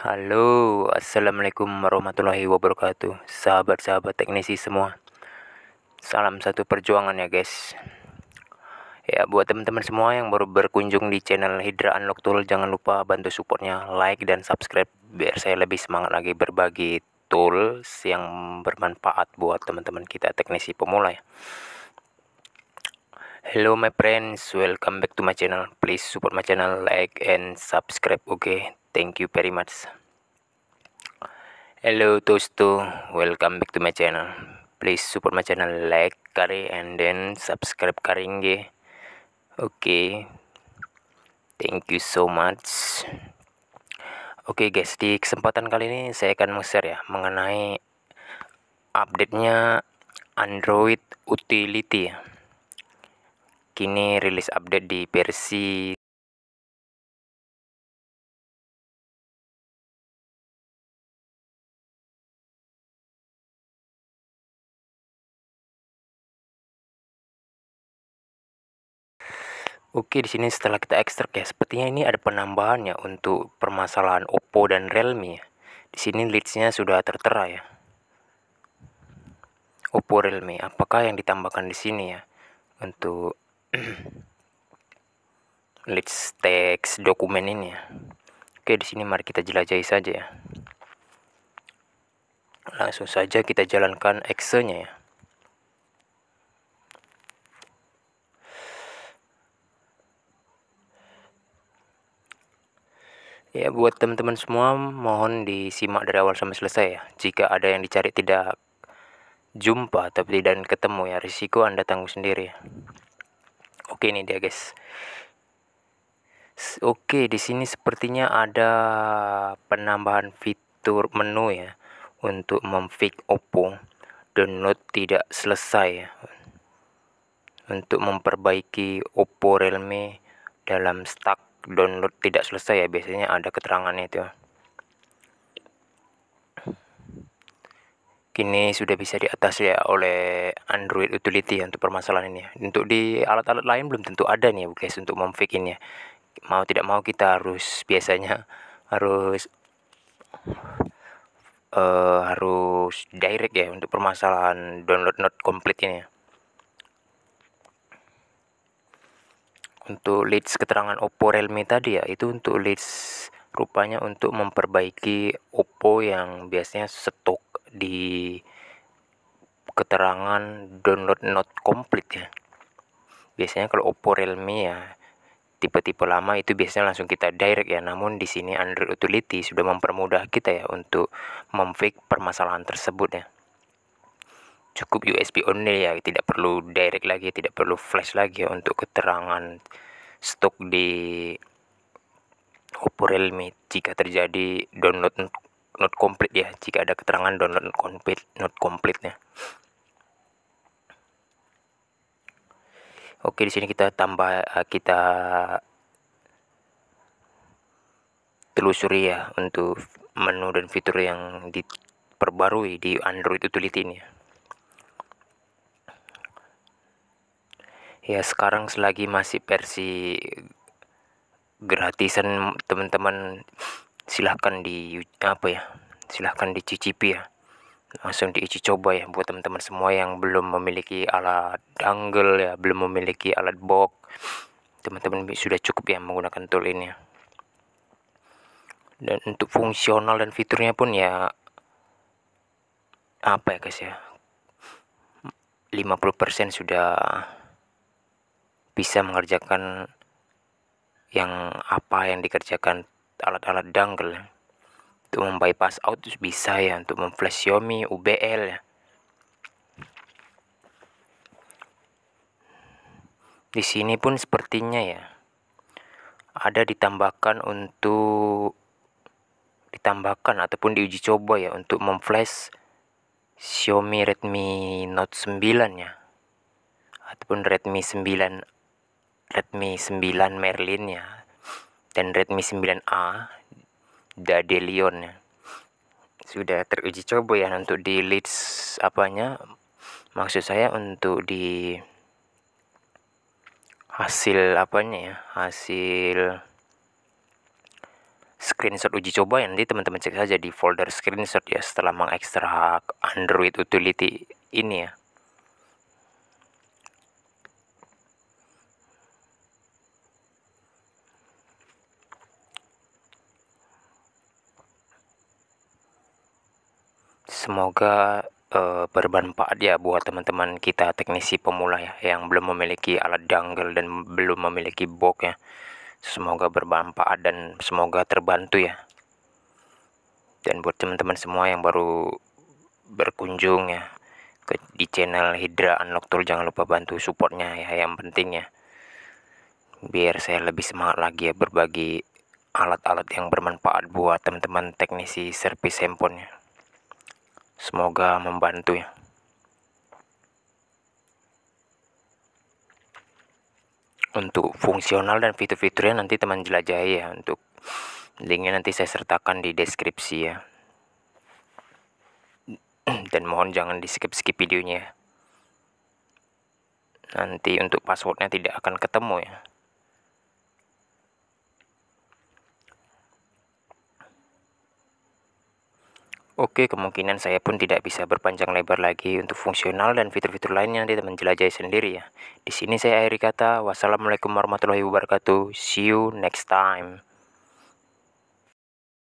Halo, Assalamualaikum warahmatullahi wabarakatuh Sahabat-sahabat teknisi semua Salam satu perjuangan ya guys Ya buat teman-teman semua yang baru berkunjung di channel Hydra Unlock Tool Jangan lupa bantu supportnya like dan subscribe Biar saya lebih semangat lagi berbagi tools yang bermanfaat buat teman-teman kita teknisi pemula ya Hello my friends, welcome back to my channel Please support my channel, like and subscribe Oke, okay? thank you very much hello dosto welcome back to my channel please support my channel like करे and then subscribe Oke, okay thank you so much oke okay guys di kesempatan kali ini saya akan share ya mengenai update-nya Android Utility kini rilis update di versi Oke, di sini setelah kita ekstrak ya, sepertinya ini ada penambahan ya untuk permasalahan Oppo dan Realme. Ya. Di sini leadsnya sudah tertera ya. Oppo Realme, apakah yang ditambahkan di sini ya untuk leads teks dokumen ini ya. Oke, di sini mari kita jelajahi saja ya. Langsung saja kita jalankan exe-nya ya. Ya, buat teman-teman semua mohon disimak dari awal sampai selesai ya. Jika ada yang dicari tidak jumpa tapi tidak ketemu ya, risiko Anda tanggung sendiri ya. Oke ini dia guys. Oke, di sini sepertinya ada penambahan fitur menu ya untuk memfix Oppo. Download tidak selesai ya. Untuk memperbaiki Oppo Realme dalam stack download tidak selesai ya biasanya ada keterangannya itu kini sudah bisa diatas ya oleh Android utility ya, untuk permasalahan ini ya. untuk di alat-alat lain belum tentu ada nih ya guys untuk memfikinnya mau tidak mau kita harus biasanya harus uh, harus direct ya untuk permasalahan download not complete ini ya. untuk leads keterangan Oppo Realme tadi ya itu untuk leads rupanya untuk memperbaiki Oppo yang biasanya stok di keterangan download not complete ya biasanya kalau Oppo Realme ya tipe-tipe lama itu biasanya langsung kita direct ya namun di sini Android Utility sudah mempermudah kita ya untuk memfake permasalahan tersebut ya cukup USB only ya tidak perlu direct lagi tidak perlu flash lagi ya, untuk keterangan stok di Oppo Realme jika terjadi download not complete ya jika ada keterangan download not complete not complete ya Oke di sini kita tambah eh, kita telusuri ya untuk menu dan fitur yang diperbarui di Android Utility ini ya. ya sekarang selagi masih versi gratisan teman-teman silahkan di apa ya silahkan dicicipi ya langsung diuji coba ya buat teman-teman semua yang belum memiliki alat dangle ya belum memiliki alat box teman-teman sudah cukup ya menggunakan tool ini ya. dan untuk fungsional dan fiturnya pun ya apa ya guys ya 50% sudah bisa mengerjakan yang apa yang dikerjakan alat-alat dangle untuk membypass out bisa ya untuk memflash Xiaomi UBL ya di sini pun sepertinya ya ada ditambahkan untuk ditambahkan ataupun diuji coba ya untuk memflash Xiaomi Redmi Note 9 ya ataupun Redmi 9 Redmi 9 Merlin ya dan Redmi 9A Dadelion ya sudah teruji coba ya untuk di leads apanya maksud saya untuk di hasil apanya ya hasil screenshot uji coba ya nanti teman-teman cek saja di folder screenshot ya setelah mengekstrak Android utility ini ya Semoga uh, bermanfaat ya buat teman-teman kita teknisi pemula ya yang belum memiliki alat dangle dan belum memiliki box ya. Semoga bermanfaat dan semoga terbantu ya. Dan buat teman-teman semua yang baru berkunjung ya ke di channel Hydra Unlock Tool jangan lupa bantu supportnya ya yang penting ya biar saya lebih semangat lagi ya berbagi alat-alat yang bermanfaat buat teman-teman teknisi servis handphonenya. Semoga membantu ya. Untuk fungsional dan fitur-fiturnya nanti teman jelajahi ya. Untuk linknya nanti saya sertakan di deskripsi ya. Dan mohon jangan di skip-skip videonya ya. Nanti untuk passwordnya tidak akan ketemu ya. Oke, kemungkinan saya pun tidak bisa berpanjang lebar lagi untuk fungsional dan fitur-fitur lainnya nanti teman jelajahi sendiri ya. Di sini saya akhiri kata, wassalamualaikum warahmatullahi wabarakatuh, see you next time.